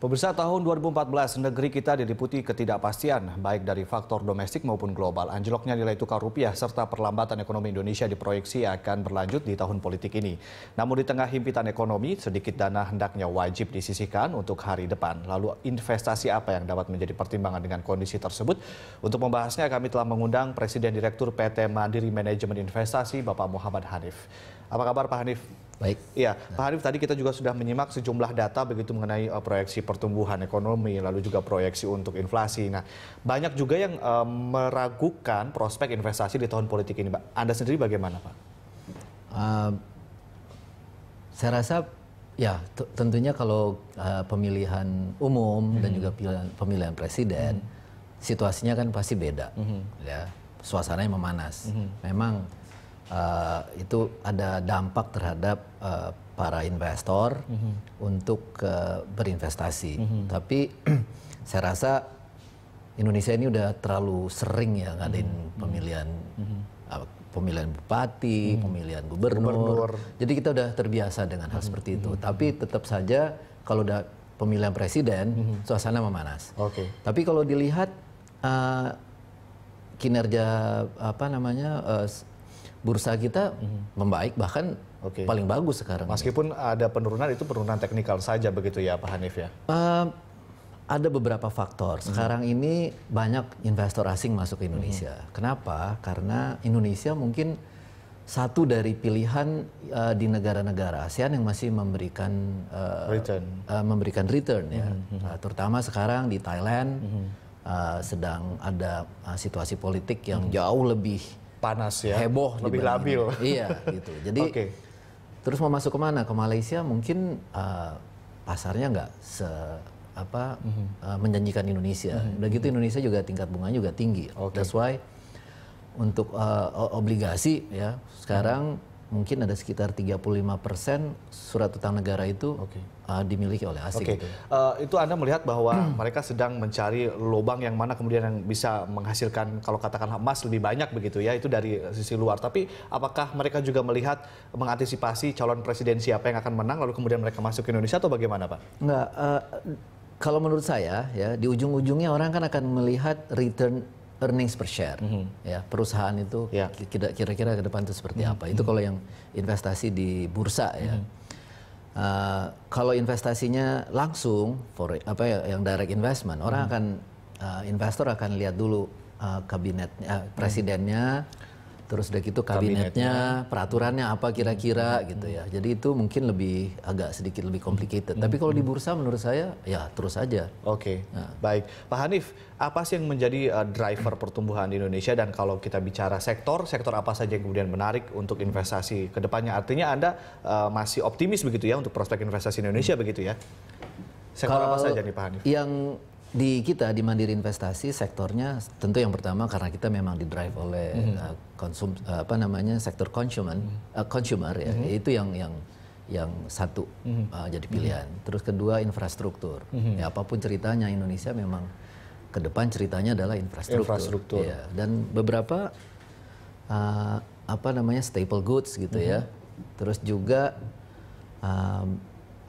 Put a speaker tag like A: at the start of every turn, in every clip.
A: Pemirsa tahun 2014 negeri kita diliputi ketidakpastian baik dari faktor domestik maupun global. Anjloknya nilai tukar rupiah serta perlambatan ekonomi Indonesia diproyeksi akan berlanjut di tahun politik ini. Namun di tengah himpitan ekonomi, sedikit dana hendaknya wajib disisihkan untuk hari depan. Lalu investasi apa yang dapat menjadi pertimbangan dengan kondisi tersebut? Untuk membahasnya kami telah mengundang Presiden Direktur PT Mandiri Manajemen Investasi Bapak Muhammad Hanif. Apa kabar Pak Hanif? Baik. ya, Pak Harif tadi kita juga sudah menyimak sejumlah data begitu mengenai uh, proyeksi pertumbuhan ekonomi, lalu juga proyeksi untuk inflasi. Nah, banyak juga yang uh, meragukan prospek investasi di tahun politik ini, Pak. Anda sendiri bagaimana, Pak?
B: Uh, saya rasa ya tentunya kalau uh, pemilihan umum hmm. dan juga pilihan, pemilihan presiden, hmm. situasinya kan pasti beda, hmm. ya suasananya memanas. Hmm. Memang uh, itu ada dampak terhadap uh, para investor mm -hmm. untuk uh, berinvestasi. Mm -hmm. Tapi saya rasa Indonesia ini udah terlalu sering ya ngadain mm -hmm. pemilihan mm -hmm. uh, pemilihan bupati, hmm. pemilihan gubernur. gubernur. Jadi kita udah terbiasa dengan hal hmm. seperti itu. Hmm. Tapi tetap saja kalau udah pemilihan presiden, hmm. suasana memanas. Oke. Okay. Tapi kalau dilihat uh, kinerja apa namanya uh, bursa kita mhm. membaik
A: bahkan okay. paling bagus sekarang. Meskipun ada penurunan itu penurunan teknikal saja begitu ya Pak Hanif ya.
B: Uh, ada beberapa faktor. Mhm. Sekarang hmm. ini banyak investor asing masuk ke Indonesia. Hmm. Kenapa? Karena Indonesia mungkin satu dari pilihan uh, di negara-negara ASEAN yang masih memberikan uh, return. Uh, memberikan return ya. Hmm. Uh, terutama sekarang di Thailand hmm. uh, sedang ada uh, situasi politik yang hmm. jauh lebih panas ya heboh lebih labil iya gitu jadi okay. terus mau masuk ke mana ke Malaysia mungkin uh, pasarnya nggak se apa mm -hmm. uh, menjanjikan Indonesia mm -hmm. udah gitu Indonesia juga tingkat bunganya juga tinggi okay. that's why untuk uh, obligasi ya sekarang mm -hmm mungkin ada sekitar 35% surat utang negara itu okay. uh, dimiliki oleh asing. Okay. Gitu.
A: Uh, itu Anda melihat bahwa hmm. mereka sedang mencari lubang yang mana kemudian yang bisa menghasilkan kalau katakanlah emas lebih banyak begitu ya, itu dari sisi luar. Tapi apakah mereka juga melihat mengantisipasi calon presiden siapa yang akan menang lalu kemudian mereka masuk ke Indonesia atau bagaimana Pak?
B: Enggak, uh, kalau menurut saya ya di ujung-ujungnya orang kan akan melihat return earnings per share mm -hmm. ya perusahaan itu yeah. kira-kira ke depan itu seperti mm -hmm. apa itu kalau yang investasi di bursa mm -hmm. ya uh, kalau investasinya langsung for apa ya yang direct investment orang mm -hmm. akan uh, investor akan lihat dulu uh, ah, kabinet uh, mhm. presidennya terus udah gitu kabinetnya, kabinetnya. peraturannya apa kira-kira hmm. gitu ya. Jadi itu mungkin lebih agak sedikit lebih complicated. Hmm. Tapi kalau di hmm. bursa menurut saya ya terus saja.
A: Oke. Okay. Ya. Nah. Baik, Pak Hanif, apa sih yang menjadi uh, driver pertumbuhan di Indonesia dan kalau kita bicara sektor, sektor apa saja yang kemudian menarik untuk investasi ke depannya? Artinya Anda uh, masih optimis begitu ya untuk prospek investasi Indonesia begitu ya? Sektor kalau apa saja nih Pak Hanif?
B: Yang di kita di Mandiri Investasi sektornya tentu yang pertama karena kita memang didrive oleh mm -hmm. uh, konsum uh, apa namanya sektor consumer mm -hmm. uh, eh, consumer ya mm -hmm. itu yang yang yang satu mm -hmm. uh, jadi mhm. pilihan. Mm -hmm. Terus kedua infrastruktur. Mm -hmm. Ya apapun ceritanya Indonesia memang ke depan ceritanya adalah infrastruktur. infrastruktur. Ya, dan beberapa uh, apa namanya staple goods gitu mm -hmm. ya. Mhm. Terus juga um,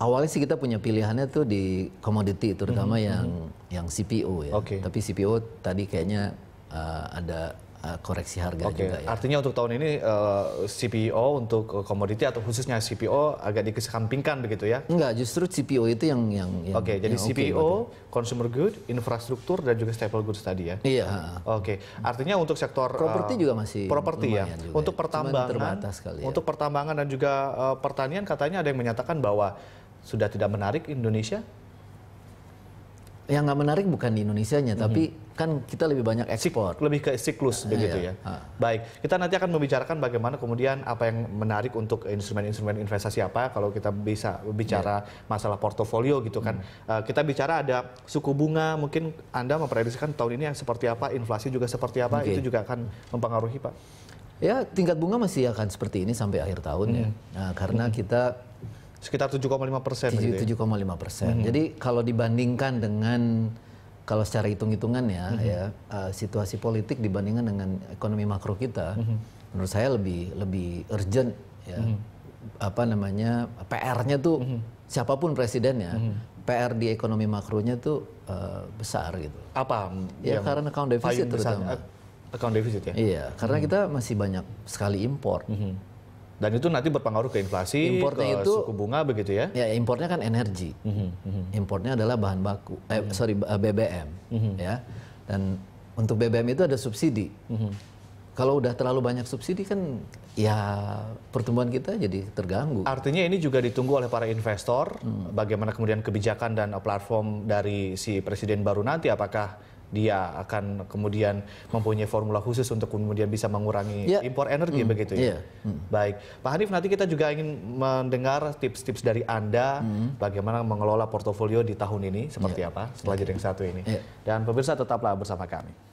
B: awalnya sih kita punya pilihannya tuh di komoditi terutama mm -hmm. yang yang CPO ya. Okay. Tapi CPO tadi kayaknya uh, ada uh, koreksi harga okay. juga ya.
A: Artinya untuk tahun ini uh, eh, CPO untuk komoditi atau khususnya CPO agak dikesampingkan begitu ya?
B: Enggak, justru CPO itu yang yang, yang Oke, okay, jadi yang CPO, okay,
A: ya. consumer good, infrastruktur dan juga staple goods tadi ya. Iya. Oke. Okay. Artinya untuk sektor properti uh, juga masih properti ya. ya. untuk pertambangan ya. Untuk pertambangan dan juga uh, pertanian katanya ada yang menyatakan bahwa sudah tidak menarik Indonesia?
B: Yang nggak menarik bukan di Indonesianya, hmm. tapi kan kita lebih banyak ekspor.
A: lebih ke siklus nah, begitu iya. ya. Baik, kita nanti akan membicarakan bagaimana kemudian apa yang menarik untuk instrumen-instrumen investasi apa kalau kita bisa bicara yeah. masalah portofolio gitu kan. Hmm. kita bicara ada suku bunga, mungkin Anda memprediksikan tahun ini yang seperti apa, inflasi juga seperti apa, okay. itu juga akan mempengaruhi Pak.
B: Ya, tingkat bunga masih akan seperti ini sampai akhir tahun hmm. ya. Mhm.
A: Nah, karena hmm. kita sekitar 7,5 persen. 7,5 gitu
B: ya? persen. Hmm. Jadi kalau dibandingkan dengan kalau secara hitung-hitungan ya, hmm. ya uh, situasi politik dibandingkan dengan ekonomi makro kita, hmm. menurut saya lebih lebih urgent ya. Hmm. Apa namanya PR-nya tuh hmm. siapapun presidennya, hmm. PR di ekonomi makronya tuh uh, besar gitu.
A: Apa? Ya karena account deficit terutama. account deficit ya. Iya, karena hmm. kita
B: masih banyak sekali impor. Hmm dan itu
A: nanti berpengaruh ke inflasi, importnya ke itu, suku bunga begitu ya? Ya, impornya kan energi. Mm-hmm. Mhm. impornya
B: adalah bahan baku, eh, mm-hmm. sorry BBM, mm-hmm. ya. Dan untuk BBM itu ada subsidi. Mm-hmm. Kalau udah terlalu banyak subsidi kan ya pertumbuhan kita jadi terganggu.
A: Artinya ini juga ditunggu oleh para investor. Mm. Bagaimana kemudian kebijakan dan platform dari si presiden baru nanti? Apakah dia akan kemudian mempunyai formula khusus untuk kemudian bisa mengurangi yeah. impor energi mm. begitu ya. Yeah. Mm. Baik, Pak Hanif nanti kita juga ingin mendengar tips-tips dari Anda mm. bagaimana mengelola portofolio di tahun ini seperti yeah. apa setelah ya. jaring yang satu ini. Yeah. Dan pemirsa tetaplah bersama kami.